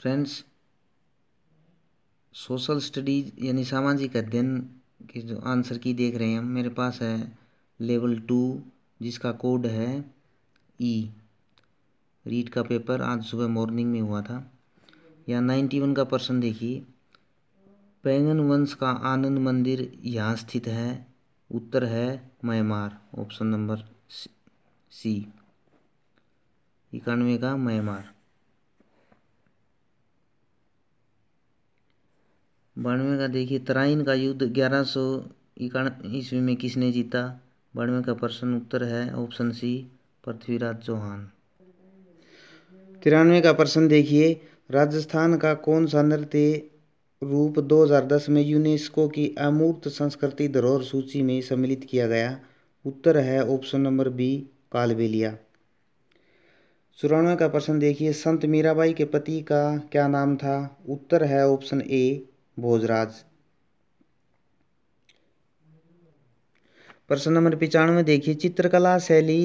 friends social studies यानी सामाजिक अध्ययन के जो आंसर की देख रहे हैं हम मेरे पास है लेवल टू जिसका कोड है ई रीड का पेपर आज सुबह मॉर्निंग में हुआ था या नाइन्टी वन का पर्सन देखिए पैंगन वंश का आनंद मंदिर यहाँ स्थित है उत्तर है म्यांमार ऑप्शन नंबर सी इक्यानवे का म्यांमार बानवे का देखिए तराइन का युद्ध ग्यारह सौ इक्यानवे ईस्वी में किसने जीता बानवे का प्रश्न उत्तर है ऑप्शन सी पृथ्वीराज चौहान तिरानवे का प्रश्न देखिए राजस्थान का कौन सा नृत्य रूप 2010 में यूनेस्को की अमूर्त संस्कृति धरोहर सूची में सम्मिलित किया गया उत्तर है ऑप्शन नंबर बी कालबेलिया चौरानवे का प्रश्न देखिए संत मीराबाई के पति का क्या नाम था उत्तर है ऑप्शन ए भोजराज प्रश्न नंबर पिचानवे देखिए चित्रकला शैली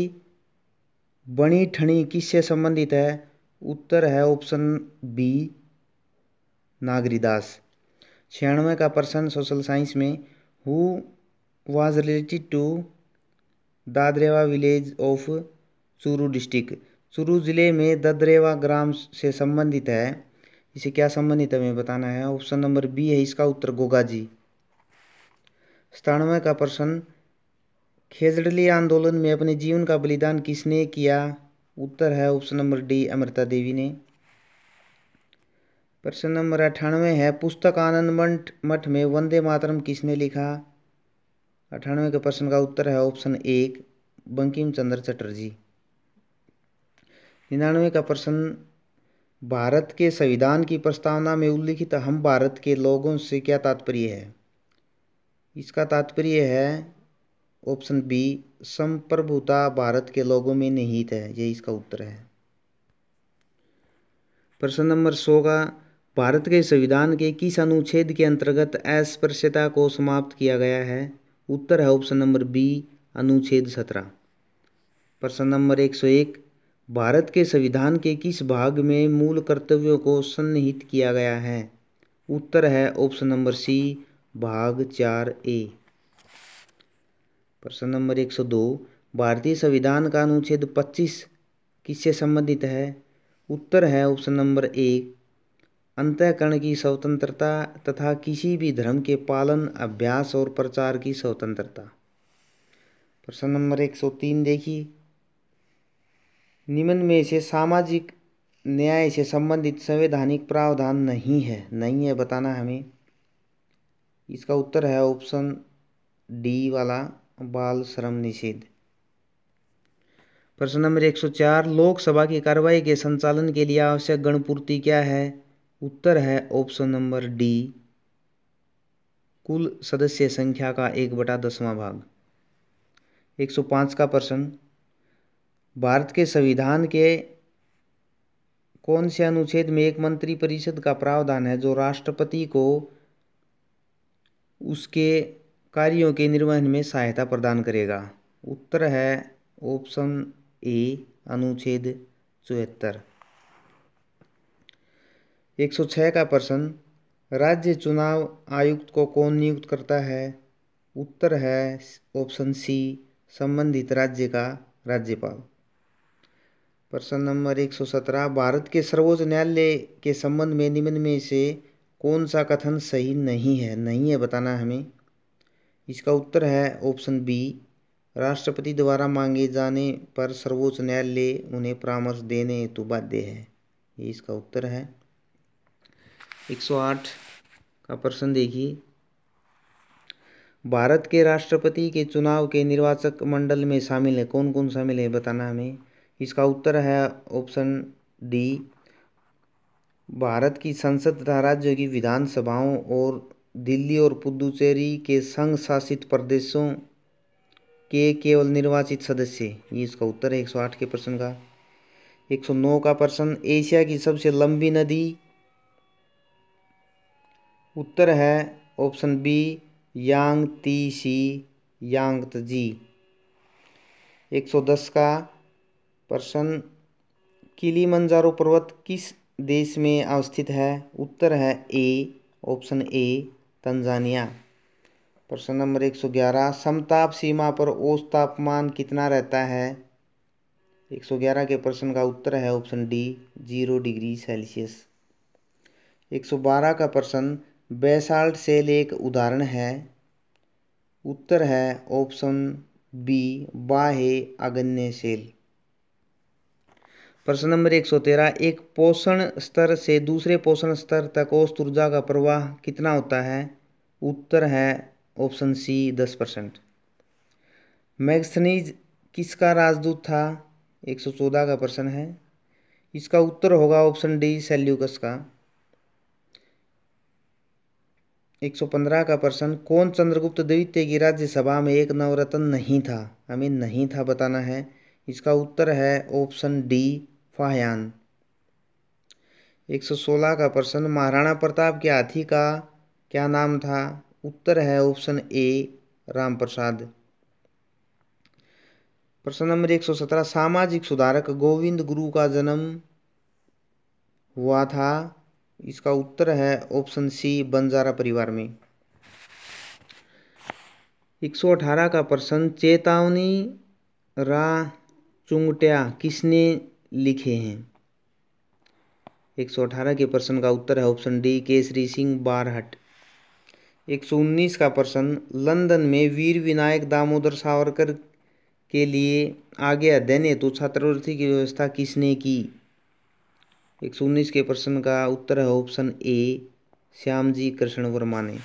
बनी ठणी किससे संबंधित है उत्तर है ऑप्शन बी नागरीदास छियानवे का प्रश्न सोशल साइंस में who was related to Dadrewa village of Churu district Churu ज़िले में ददरेवा ग्राम से संबंधित है इसे क्या संबंधित हमें बताना है ऑप्शन नंबर बी है इसका उत्तर गोगा जी सतानवे का प्रश्न खेजड़ली आंदोलन में अपने जीवन का बलिदान किसने किया उत्तर है option number D Amrita Devi ने प्रश्न नंबर अठानवे है पुस्तक आनंद मठ मठ में वंदे मातरम किसने लिखा अठानवे के प्रश्न का उत्तर है ऑप्शन एक बंकिम चंद्र चटर्जी निन्यानवे का प्रश्न भारत के संविधान की प्रस्तावना में उल्लिखित हम भारत के लोगों से क्या तात्पर्य है इसका तात्पर्य है ऑप्शन बी संप्रभुता भारत के लोगों में निहित है ये इसका उत्तर है प्रश्न नंबर सौ का भारत के संविधान के किस अनुच्छेद के अंतर्गत अस्पृश्यता को समाप्त किया गया है उत्तर है ऑप्शन नंबर बी अनुच्छेद सत्रह प्रश्न नंबर एक सौ एक भारत के संविधान के किस भाग में मूल कर्तव्यों को सन्निहित किया गया है उत्तर है ऑप्शन नंबर सी भाग चार ए प्रश्न नंबर एक सौ दो भारतीय संविधान का अनुच्छेद पच्चीस किससे संबंधित है उत्तर है ऑप्शन नंबर एक अंतःकरण की स्वतंत्रता तथा किसी भी धर्म के पालन अभ्यास और प्रचार की स्वतंत्रता प्रश्न नंबर एक सौ तीन देखिए निम्न में से सामाजिक न्याय से संबंधित संवैधानिक प्रावधान नहीं है नहीं है बताना हमें इसका उत्तर है ऑप्शन डी वाला बाल श्रम निषेध प्रश्न नंबर 104 लोकसभा की कार्रवाई के संचालन के लिए आवश्यक गणपूर्ति क्या है उत्तर है ऑप्शन नंबर डी कुल सदस्य संख्या का एक बटा दसवां भाग 105 का प्रश्न भारत के संविधान के कौन से अनुच्छेद में एक मंत्री परिषद का प्रावधान है जो राष्ट्रपति को उसके कार्यों के निर्वहन में सहायता प्रदान करेगा उत्तर है ऑप्शन ए अनुच्छेद चौहत्तर एक सौ छः का प्रश्न राज्य चुनाव आयुक्त को कौन नियुक्त करता है उत्तर है ऑप्शन सी संबंधित राज्य का राज्यपाल प्रश्न नंबर एक सौ सत्रह भारत के सर्वोच्च न्यायालय के संबंध में निम्न में से कौन सा कथन सही नहीं है नहीं है बताना हमें इसका उत्तर है ऑप्शन बी राष्ट्रपति द्वारा मांगे जाने पर सर्वोच्च न्यायालय उन्हें परामर्श देने हेतु बाध्य है ये इसका उत्तर है 108 का प्रश्न देखिए भारत के राष्ट्रपति के चुनाव के निर्वाचक मंडल में शामिल है कौन कौन शामिल है बताना हमें इसका उत्तर है ऑप्शन डी भारत की संसद तथा राज्य की विधानसभाओं और दिल्ली और पुदुचेरी के संघ शासित प्रदेशों के केवल निर्वाचित सदस्य ये इसका उत्तर है एक सौ आठ के प्रश्न का एक सौ नौ का प्रश्न एशिया की सबसे लंबी नदी उत्तर है ऑप्शन बी यांग ती सी यांग जी एक सौ दस का प्रश्न किलीमंजारो पर्वत किस देश में अवस्थित है उत्तर है ए ऑप्शन ए तंजानिया प्रश्न नंबर एक सौ ग्यारह समताप सीमा पर औसत तापमान कितना रहता है एक सौ ग्यारह के प्रश्न का उत्तर है option D zero degree Celsius एक सौ बारह का प्रश्न बेसाल्ट सेल एक उदाहरण है उत्तर है ऑप्शन बी बाहे अगन्य सेल प्रश्न नंबर एक सौ तेरह एक पोषण स्तर से दूसरे पोषण स्तर तक औसत ऊर्जा का प्रवाह कितना होता है उत्तर है ऑप्शन सी दस परसेंट मैगसनीज किसका राजदूत था एक सौ चौदह का प्रश्न है इसका उत्तर होगा ऑप्शन डी सेल्यूकस का एक सौ पंद्रह का प्रश्न कौन चंद्रगुप्त द्वितीय की राज्यसभा में एक नवरत्न नहीं था हमें नहीं था बताना है इसका उत्तर है ऑप्शन डी सौ 116 का प्रश्न महाराणा प्रताप के हाथी का क्या नाम था उत्तर है ऑप्शन ए राम प्रसाद प्रश्न नंबर 117 सामाजिक सुधारक गोविंद गुरु का जन्म हुआ था इसका उत्तर है ऑप्शन सी बंजारा परिवार में 118 का प्रश्न चेतावनी रा चुंगटिया किसने लिखे हैं एक सौ अठारह के प्रश्न का उत्तर है ऑप्शन डी केसरी सिंह बारहट एक सौ उन्नीस का प्रश्न लंदन में वीर विनायक दामोदर सावरकर के लिए आगे अध्ययन तो छात्रवृत्ति की व्यवस्था किसने की एक सौ उन्नीस के प्रश्न का उत्तर है option A Shyamji Krishna Varma ने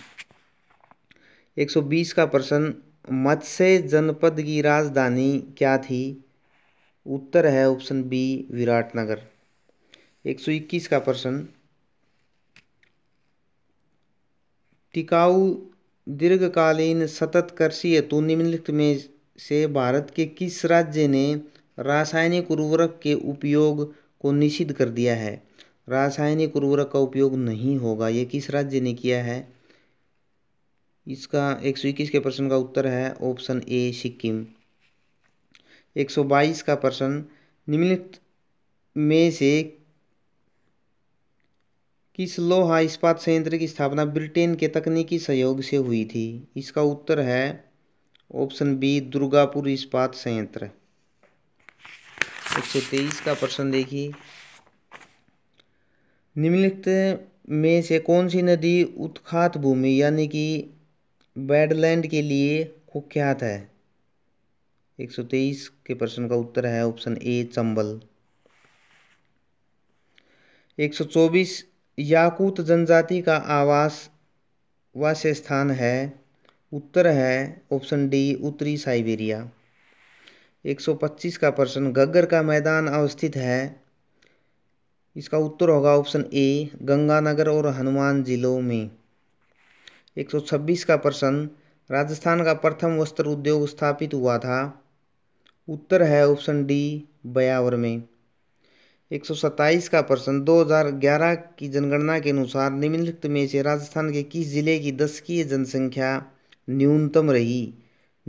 एक सौ बीस का प्रश्न मत्स्य जनपद की राजधानी क्या थी उत्तर है ऑप्शन बी विराटनगर एक सौ इक्कीस का प्रश्न टिकाऊ दीर्घकालीन सतत कृषि हेतु तो निम्नलिखित में से भारत के किस राज्य ने रासायनिक उर्वरक के उपयोग को निषिद्ध कर दिया है रासायनिक उर्वरक का उपयोग नहीं होगा ये किस राज्य ने किया है इसका एक सौ इक्कीस के प्रश्न का उत्तर है ऑप्शन ए सिक्किम एक सौ बाईस का प्रश्न निम्नलिखित में से किस लोहा इस्पात संयंत्र की स्थापना ब्रिटेन के तकनीकी सहयोग से हुई थी इसका उत्तर है ऑप्शन बी दुर्गापुर इस्पात संयंत्र एक सौ तेईस का प्रश्न देखिए निम्नलिखित में से कौन सी नदी उत्खात भूमि यानी कि बैडलैंड के लिए कुख्यात है एक सौ तेईस के प्रश्न का उत्तर है ऑप्शन ए चंबल एक सौ चौबीस याकूत जनजाति का आवास वास्य स्थान है उत्तर है ऑप्शन डी उत्तरी साइबेरिया 125 का प्रश्न गग्गर का मैदान अवस्थित है इसका उत्तर होगा ऑप्शन ए गंगानगर और हनुमान जिलों में 126 का प्रश्न राजस्थान का प्रथम वस्त्र उद्योग स्थापित हुआ था उत्तर है ऑप्शन डी बयावर में एक सौ सत्ताईस का प्रश्न 2011 की जनगणना के अनुसार निम्नलिखित में से राजस्थान के किस जिले की दशकीय जनसंख्या न्यूनतम रही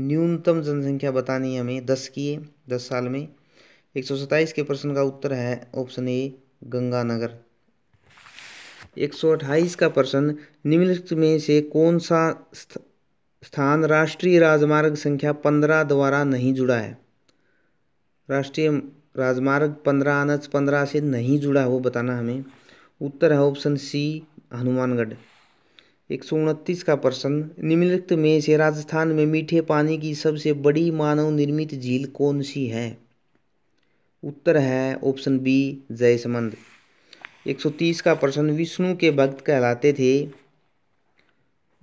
न्यूनतम जनसंख्या बतानी है हमें दशकीय दस साल में एक सौ सत्ताईस के प्रश्न का उत्तर है ऑप्शन ए गंगानगर एक सौ अट्ठाईस का प्रश्न निम्नलिखित में से कौन सा स्थान राष्ट्रीय राजमार्ग संख्या पंद्रह द्वारा नहीं जुड़ा है राष्ट्रीय राजमार्ग पंद्रह अनच पंद्रह से नहीं जुड़ा वो बताना हमें उत्तर है ऑप्शन सी हनुमानगढ़ एक सौ उनतीस का प्रश्न निम्नलिखित में से राजस्थान में मीठे पानी की सबसे बड़ी मानव निर्मित झील कौन सी है उत्तर है ऑप्शन बी जयसमंद 130 का प्रश्न विष्णु के भक्त कहलाते थे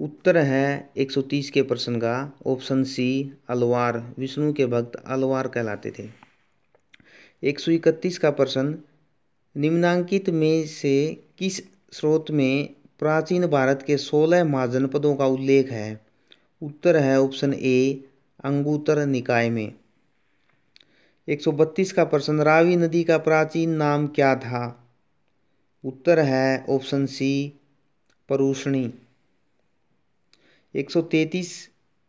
उत्तर है 130 के प्रश्न का ऑप्शन सी अलवार विष्णु के भक्त अलवार कहलाते थे एक सौ इकतीस का प्रश्न निम्नांकित में से किस स्रोत में प्राचीन भारत के सोलह महाजनपदों का उल्लेख है उत्तर है ऑप्शन ए अंगुतर निकाय में एक सौ बत्तीस का प्रश्न रावी नदी का प्राचीन नाम क्या था उत्तर है ऑप्शन सी परूषणी एक सौ तैतीस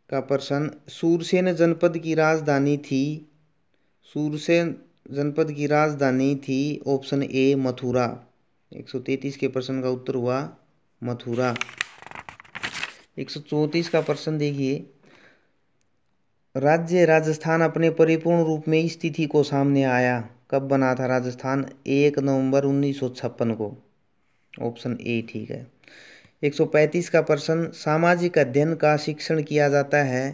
का प्रश्न सूरसेन जनपद की राजधानी थी सूरसेन जनपद की राजधानी थी ऑप्शन ए मथुरा 133 के प्रश्न का उत्तर हुआ मथुरा 134 का प्रश्न देखिए राज्य राजस्थान अपने परिपूर्ण रूप में स्थिति को सामने आया कब बना था राजस्थान एक नवंबर उन्नीस को ऑप्शन ए ठीक है 135 का प्रश्न सामाजिक अध्ययन का शिक्षण किया जाता है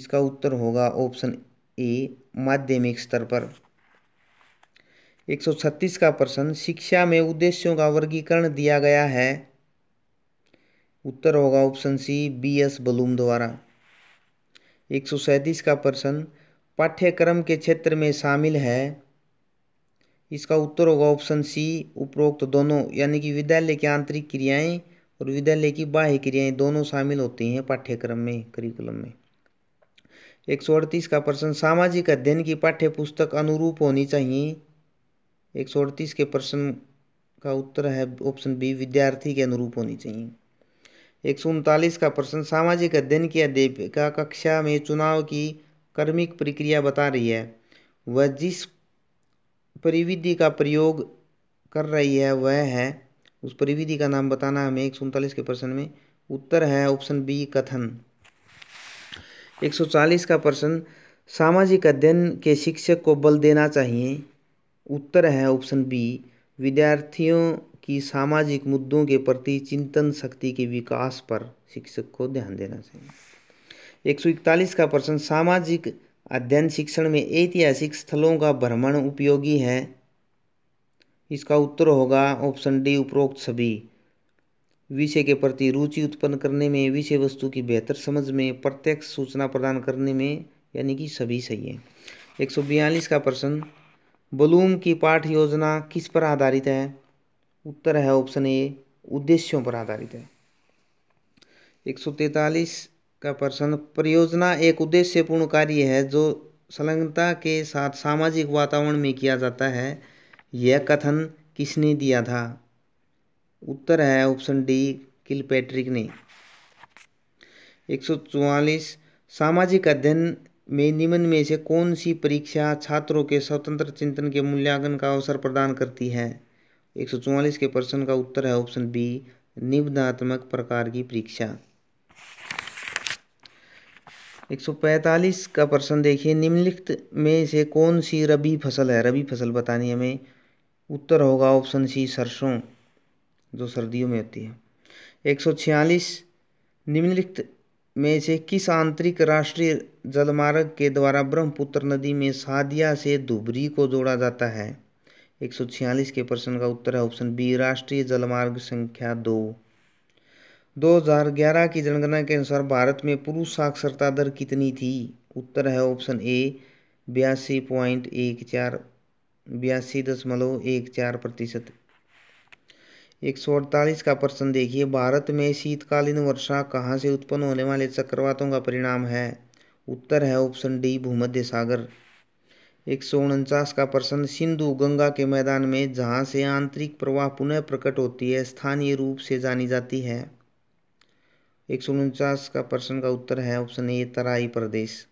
इसका उत्तर होगा ऑप्शन ए माध्यमिक स्तर पर 136 का प्रश्न शिक्षा में उद्देश्यों का वर्गीकरण दिया गया है उत्तर होगा option C B S Bloom द्वारा एक सौ का प्रश्न पाठ्यक्रम के क्षेत्र में शामिल है इसका उत्तर होगा ऑप्शन सी उपरोक्त दोनों यानी कि विद्यालय की आंतरिक क्रियाएं और विद्यालय की बाह्य क्रियाएं दोनों शामिल होती हैं पाठ्यक्रम में करिकुलम में एक सौ अड़तीस का प्रश्न सामाजिक अध्ययन की पाठ्य पुस्तक अनुरूप होनी चाहिए एक सौ अड़तीस के प्रश्न का उत्तर है ऑप्शन बी विद्यार्थी के अनुरूप होनी चाहिए एक सौ उनतालीस का प्रश्न सामाजिक अध्ययन की अध्यापिका कक्षा में चुनाव की कर्मिक प्रक्रिया बता रही है वह जिस परिविधि का प्रयोग कर रही है वह है उस परिविधि का नाम बताना हमें एक सौ उनतालीस के प्रश्न में उत्तर है ऑप्शन बी कथन 140 का प्रश्न सामाजिक अध्ययन के शिक्षक को बल देना चाहिए उत्तर है ऑप्शन बी विद्यार्थियों की सामाजिक मुद्दों के प्रति चिंतन शक्ति के विकास पर शिक्षक को ध्यान देना चाहिए 141 का प्रश्न सामाजिक अध्ययन शिक्षण में ऐतिहासिक स्थलों का भ्रमण उपयोगी है इसका उत्तर होगा ऑप्शन डी उपरोक्त सभी विषय के प्रति रुचि उत्पन्न करने में विषय वस्तु की बेहतर समझ में प्रत्यक्ष सूचना प्रदान करने में यानी कि सभी सही है एक सौ बयालीस का प्रश्न बलूम की पाठ योजना किस पर आधारित है उत्तर है ऑप्शन ए उद्देश्यों पर आधारित है एक सौ तैतालीस का प्रश्न परियोजना एक उद्देश्यपूर्ण कार्य है जो संलग्नता के साथ सामाजिक वातावरण में किया जाता है यह कथन किसने दिया था उत्तर है ऑप्शन डी किल पैट्रिक ने एक सौ चौवालीस सामाजिक अध्ययन में निम्न में से कौन सी परीक्षा छात्रों के स्वतंत्र चिंतन के मूल्यांकन का अवसर प्रदान करती है एक सौ चौवालीस के प्रश्न का उत्तर है ऑप्शन बी निबंधात्मक प्रकार की परीक्षा एक सौ पैंतालीस का प्रश्न देखिए निम्नलिखित में से कौन सी रबी फसल है रबी फसल बतानी हमें उत्तर होगा ऑप्शन सी सरसों जो सर्दियों में होती है एक सौ छियालीस निम्नलिखित में से किस आंतरिक राष्ट्रीय जलमार्ग के द्वारा ब्रह्मपुत्र नदी में सादिया से धुबरी को जोड़ा जाता है एक सौ छियालीस के प्रश्न का उत्तर है ऑप्शन बी राष्ट्रीय जलमार्ग संख्या दो 2011 की जनगणना के अनुसार भारत में पुरुष साक्षरता दर कितनी थी उत्तर है ऑप्शन ए बयासी पॉइंट एक चार बयासी दशमलव एक चार प्रतिशत एक सौ अड़तालीस का प्रश्न देखिए भारत में शीतकालीन वर्षा कहाँ से उत्पन्न होने वाले चक्रवातों का परिणाम है उत्तर है ऑप्शन डी भूमध्य सागर एक सौ उनचास का प्रश्न सिंधु गंगा के मैदान में जहाँ से आंतरिक प्रवाह पुनः प्रकट होती है स्थानीय रूप से जानी जाती है एक सौ उनचास का प्रश्न का उत्तर है ऑप्शन ए तराई प्रदेश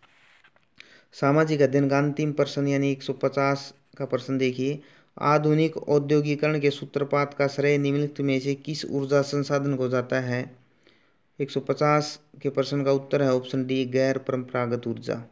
सामाजिक अध्ययन का अंतिम प्रश्न यानी एक सौ पचास का प्रश्न देखिए आधुनिक औद्योगिकरण के सूत्रपात का श्रेय निम्नलिखित में से किस ऊर्जा संसाधन को जाता है 150 के प्रश्न का उत्तर है ऑप्शन डी गैर परंपरागत ऊर्जा